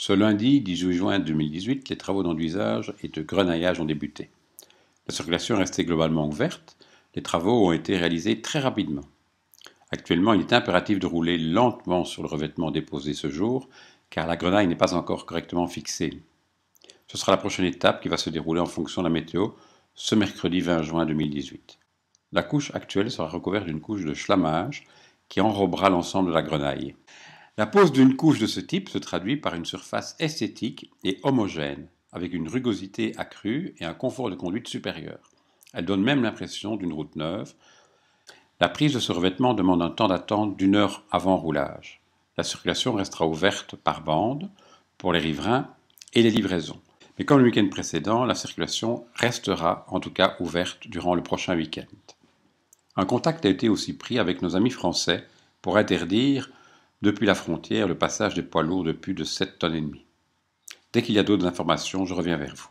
Ce lundi 18 juin 2018, les travaux d'enduisage et de grenaillage ont débuté. La circulation est restée globalement ouverte, les travaux ont été réalisés très rapidement. Actuellement, il est impératif de rouler lentement sur le revêtement déposé ce jour, car la grenaille n'est pas encore correctement fixée. Ce sera la prochaine étape qui va se dérouler en fonction de la météo ce mercredi 20 juin 2018. La couche actuelle sera recouverte d'une couche de chlamage qui enrobera l'ensemble de la grenaille. La pose d'une couche de ce type se traduit par une surface esthétique et homogène, avec une rugosité accrue et un confort de conduite supérieur. Elle donne même l'impression d'une route neuve. La prise de ce revêtement demande un temps d'attente d'une heure avant roulage. La circulation restera ouverte par bande pour les riverains et les livraisons. Mais comme le week-end précédent, la circulation restera en tout cas ouverte durant le prochain week-end. Un contact a été aussi pris avec nos amis français pour interdire depuis la frontière le passage des poids lourds de plus de 7 tonnes et demie. Dès qu'il y a d'autres informations, je reviens vers vous.